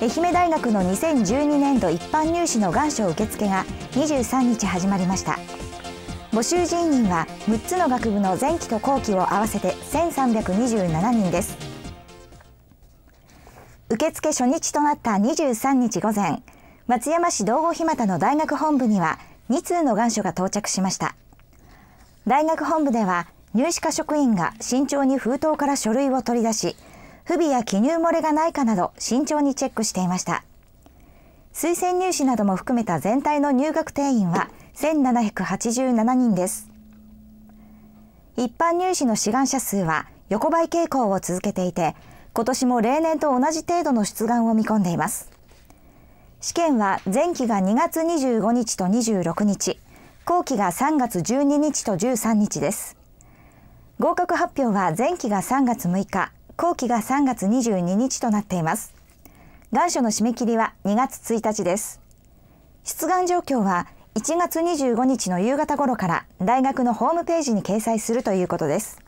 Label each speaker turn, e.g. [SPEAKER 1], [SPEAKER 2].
[SPEAKER 1] 愛媛大学の2012年度一般入試の願書受付が23日始まりました募集人員は6つの学部の前期と後期を合わせて1327人です受付初日となった23日午前松山市道後日又の大学本部には2通の願書が到着しました大学本部では入試課職員が慎重に封筒から書類を取り出し不備や記入漏れがないかなど慎重にチェックしていました。推薦入試なども含めた全体の入学定員は1787人です。一般入試の志願者数は横ばい傾向を続けていて、今年も例年と同じ程度の出願を見込んでいます。試験は前期が2月25日と26日、後期が3月12日と13日です。合格発表は前期が3月6日、後期が3月22日となっています。願書の締め切りは2月1日です。出願状況は1月25日の夕方頃から大学のホームページに掲載するということです。